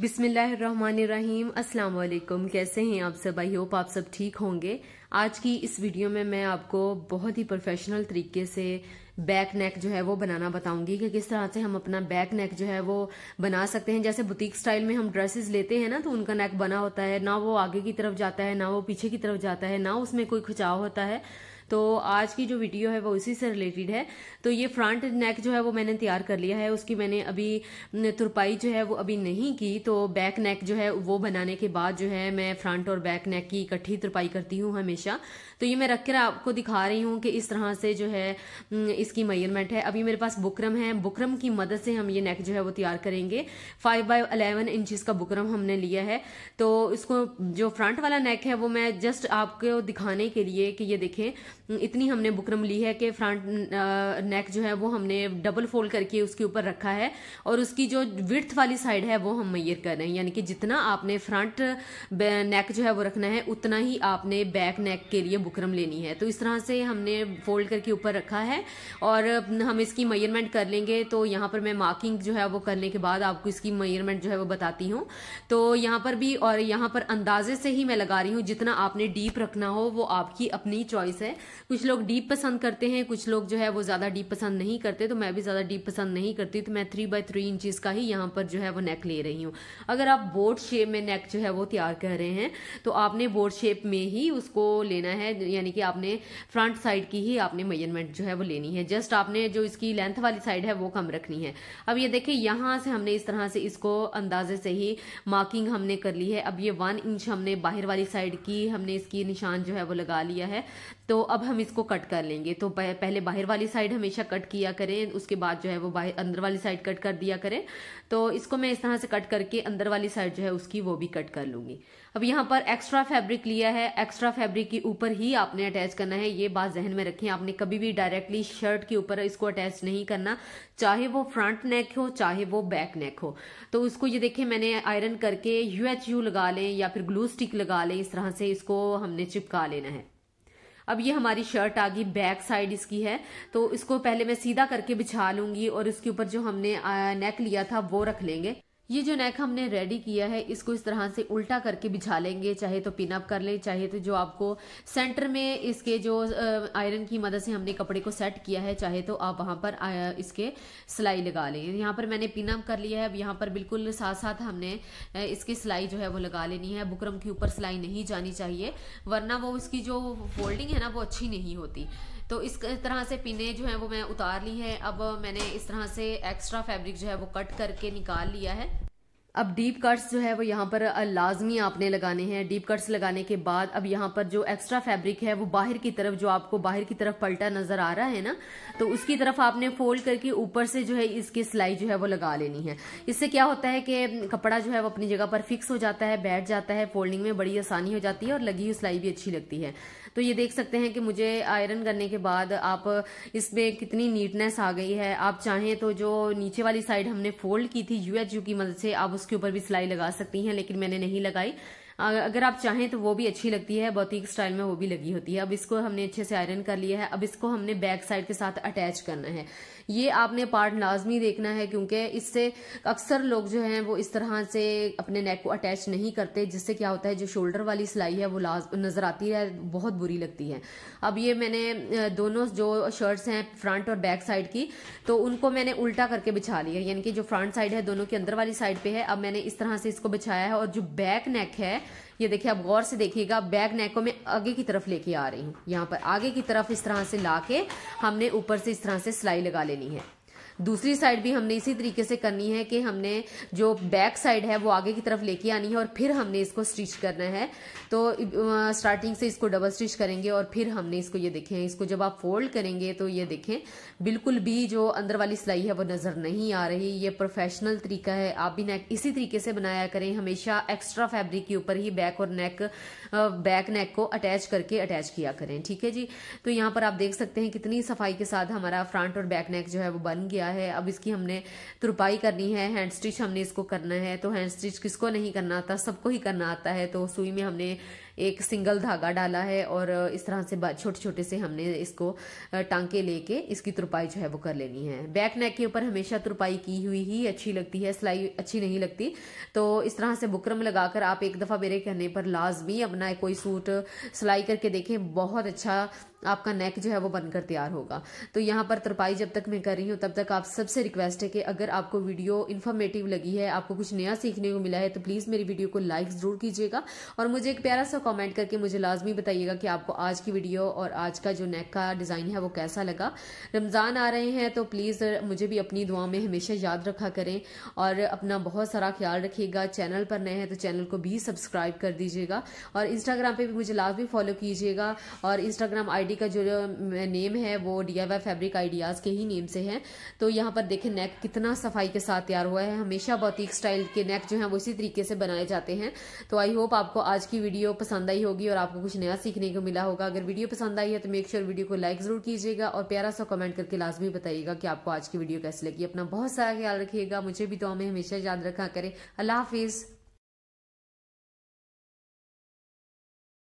बिस्मिल्लाम असलकुम कैसे हैं आप सब आई होप आप सब ठीक होंगे आज की इस वीडियो में मैं आपको बहुत ही प्रोफेशनल तरीके से बैक नेक जो है वो बनाना बताऊंगी कि किस तरह से हम अपना बैक नेक जो है वो बना सकते हैं जैसे बुटीक स्टाइल में हम ड्रेसेस लेते हैं ना तो उनका नेक बना होता है ना वो आगे की तरफ जाता है ना वो पीछे की तरफ जाता है ना उसमें कोई खिंचाव होता है तो आज की जो वीडियो है वो इसी से रिलेटेड है तो ये फ्रंट नेक जो है वो मैंने तैयार कर लिया है उसकी मैंने अभी तुरपाई जो है वो अभी नहीं की तो बैक नेक जो है वो बनाने के बाद जो है मैं फ्रंट और बैक नेक की इकट्ठी तुरपाई करती हूँ हमेशा तो ये मैं रख कर आपको दिखा रही हूँ कि इस तरह से जो है हम्म, इसकी मयरमेंट है अभी मेरे पास बुकरम है बुकरम की मदद से हम ये नेक जो है वो तैयार करेंगे फाइव बाय अलेवन इंचज का बुकरम हमने लिया है तो इसको जो फ्रंट वाला नेक है वो मैं जस्ट आपको दिखाने के लिए कि ये देखें हम्म, इतनी हमने बुकरम ली है कि फ्रंट नेक जो है वो हमने डबल फोल्ड करके उसके ऊपर रखा है और उसकी जो विर्थ वाली साइड है वो हम मैयर कर रहे हैं यानी कि जितना आपने फ्रंट नेक जो है वो रखना है उतना ही आपने बैक नेक के लिए बुकरम लेनी है तो इस तरह से हमने फोल्ड करके ऊपर रखा है और हम इसकी मैयरमेंट कर लेंगे तो यहाँ पर मैं मार्किंग जो है वो करने के बाद आपको इसकी मैयरमेंट जो है वो बताती हूँ तो यहाँ पर भी और यहाँ पर अंदाजे से ही मैं लगा रही हूँ जितना आपने डीप रखना हो वो आपकी अपनी चॉइस है कुछ लोग डीप पसंद करते हैं कुछ लोग जो है वो ज़्यादा डीप पसंद नहीं करते तो मैं भी ज़्यादा डीप पसंद नहीं करती तो मैं थ्री बाई थ्री इंचज़ का ही यहाँ पर जो है वो नेक ले रही हूँ अगर आप बोर्ड शेप में नेक जो है वो तैयार कर रहे हैं तो आपने बोर्ड शेप में ही उसको लेना है यानी कि आपने फ्रंट साइड की ही आपने मेजरमेंट जो है वो लेनी है जस्ट आपने जो इसकी लेंथ वाली साइड है वो कम रखनी है अब ये देखिए यहाँ से हमने इस तरह से इसको अंदाजे से ही मार्किंग हमने कर ली है अब ये वन इंच हमने बाहर वाली साइड की हमने इसकी निशान जो है वो लगा लिया है तो अब हम इसको कट कर लेंगे तो पहले बाहर वाली साइड हमेशा कट किया करें उसके बाद जो है वो बाहर अंदर वाली साइड कट कर दिया करें तो इसको मैं इस तरह से कट करके अंदर वाली साइड जो है उसकी वो भी कट कर लूंगी अब यहाँ पर एक्स्ट्रा फैब्रिक लिया है एक्स्ट्रा फैब्रिक के ऊपर ही आपने अटैच करना है ये बात जहन में रखें आपने कभी भी डायरेक्टली शर्ट के ऊपर इसको अटैच नहीं करना चाहे वो फ्रंट नेक हो चाहे वो बैक नेक हो तो उसको ये देखें मैंने आयरन करके यू लगा लें या फिर ग्लू स्टिक लगा लें इस तरह से इसको हमने चिपका लेना है अब ये हमारी शर्ट आ गई बैक साइड इसकी है तो इसको पहले मैं सीधा करके बिछा लूंगी और इसके ऊपर जो हमने नेक लिया था वो रख लेंगे ये जो नेक हमने रेडी किया है इसको इस तरह से उल्टा करके बिछा लेंगे चाहे तो पिनअप कर लें चाहे तो जो आपको सेंटर में इसके जो आयरन की मदद से हमने कपड़े को सेट किया है चाहे तो आप वहाँ पर इसके सिलाई लगा लें यहाँ पर मैंने पिनअप कर लिया है अब यहाँ पर बिल्कुल साथ साथ हमने इसकी सिलाई जो है वो लगा लेनी है बुकरम के ऊपर सिलाई नहीं जानी चाहिए वरना वो उसकी जो फोल्डिंग है ना वो अच्छी नहीं होती तो इस तरह से पिने जो है वो मैं उतार ली है अब मैंने इस तरह से एक्स्ट्रा फैब्रिक जो है वो कट करके निकाल लिया है अब डीप कट्स जो है वो यहाँ पर लाजमी आपने लगाने हैं डीप कट्स लगाने के बाद अब यहाँ पर जो एक्स्ट्रा फैब्रिक है वो बाहर की तरफ जो आपको बाहर की तरफ पलटा नजर आ रहा है ना तो उसकी तरफ आपने फोल्ड करके ऊपर से जो है इसकी सिलाई जो है वो लगा लेनी है इससे क्या होता है कि कपड़ा जो है वो अपनी जगह पर फिक्स हो जाता है बैठ जाता है फोल्डिंग में बड़ी आसानी हो जाती है और लगी हुई सिलाई भी अच्छी लगती है तो ये देख सकते हैं कि मुझे आयरन करने के बाद आप इसमें कितनी नीटनेस आ गई है आप चाहें तो जो नीचे वाली साइड हमने फोल्ड की थी यूएचयू की मदद से आप उसके ऊपर भी सिलाई लगा सकती हैं लेकिन मैंने नहीं लगाई अगर आप चाहें तो वो भी अच्छी लगती है बौतीक स्टाइल में वो भी लगी होती है अब इसको हमने अच्छे से आयरन कर लिया है अब इसको हमने बैक साइड के साथ अटैच करना है ये आपने पार्ट लाजमी देखना है क्योंकि इससे अक्सर लोग जो हैं वो इस तरह से अपने नेक को अटैच नहीं करते जिससे क्या होता है जो शोल्डर वाली सिलाई है वो लाज नज़र आती है बहुत बुरी लगती है अब ये मैंने दोनों जो शर्ट्स हैं फ्रंट और बैक साइड की तो उनको मैंने उल्टा करके बिछा लिया यानी कि जो फ्रंट साइड है दोनों के अंदर वाली साइड पे है अब मैंने इस तरह से इसको बिछाया है और जो बैक नेक है ये देखिए आप गौर से देखिएगा बैग को मैं आगे की तरफ लेके आ रही हूँ यहाँ पर आगे की तरफ इस तरह से ला हमने ऊपर से इस तरह से सिलाई लगा लेनी है दूसरी साइड भी हमने इसी तरीके से करनी है कि हमने जो बैक साइड है वो आगे की तरफ लेके आनी है और फिर हमने इसको स्टिच करना है तो स्टार्टिंग से इसको डबल स्टिच करेंगे और फिर हमने इसको ये देखें इसको जब आप फोल्ड करेंगे तो ये देखें बिल्कुल भी जो अंदर वाली सिलाई है वो नज़र नहीं आ रही ये प्रोफेशनल तरीका है आप भी नेक इसी तरीके से बनाया करें हमेशा एक्स्ट्रा फैब्रिक के ऊपर ही बैक और नेक बैक नेक को अटैच करके अटैच किया करें ठीक है जी तो यहाँ पर आप देख सकते हैं कितनी सफाई के साथ हमारा फ्रंट और बैक नेक जो है वो बन गया किया है अब इसकी हमने तुरपाई करनी है हैंड स्टिच हमने इसको करना है तो हैंड स्टिच किसको नहीं करना आता सबको ही करना आता है तो सुई में हमने एक सिंगल धागा डाला है और इस तरह से छोटे छोटे से हमने इसको टांके लेके इसकी तुरपाई जो है वो कर लेनी है बैक नेक के ऊपर हमेशा तुरपाई की हुई ही अच्छी लगती है सिलाई अच्छी नहीं लगती तो इस तरह से बुकरम लगाकर आप एक दफ़ा मेरे कहने पर लाजमी अपना कोई सूट सिलाई करके देखें बहुत अच्छा आपका नेक जो है वो बनकर तैयार होगा तो यहाँ पर तरपाई जब तक मैं कर रही हूँ तब तक आप सबसे रिक्वेस्ट है कि अगर आपको वीडियो इन्फॉर्मेटिव लगी है आपको कुछ नया सीखने को मिला है तो प्लीज़ मेरी वीडियो को लाइक ज़रूर कीजिएगा और मुझे एक प्यारा सा कमेंट करके मुझे लाजमी बताइएगा कि आपको आज की वीडियो और आज का जो नेक का डिज़ाइन है वो कैसा लगा रमज़ान आ रहे हैं तो प्लीज़ मुझे भी अपनी दुआ में हमेशा याद रखा करें और अपना बहुत सारा ख्याल रखिएगा चैनल पर नए हैं तो चैनल को भी सब्सक्राइब कर दीजिएगा और इंस्टाग्राम पर भी मुझे लाजमी फॉलो कीजिएगा और इंस्टाग्राम आई का जो नेम है वो डी फैब्रिक आइडियाज़ के ही नेम से है तो यहाँ पर देखें नेक कितना सफाई के साथ तैयार हुआ है हमेशा बहुत स्टाइल के नेक जो है वो इसी तरीके से बनाए जाते हैं तो आई होप आपको आज की वीडियो पसंद पसंद आई होगी और आपको कुछ नया सीखने को मिला होगा अगर वीडियो पसंद आई है तो मेक श्योर वीडियो को लाइक जरूर कीजिएगा और प्यारा सा कमेंट करके लाजमी बताइएगा कि आपको आज की वीडियो कैसी लगी अपना बहुत सारा ख्याल रखिएगा मुझे भी तो हमें हमेशा याद रखा करें अल्लाह हाफिज़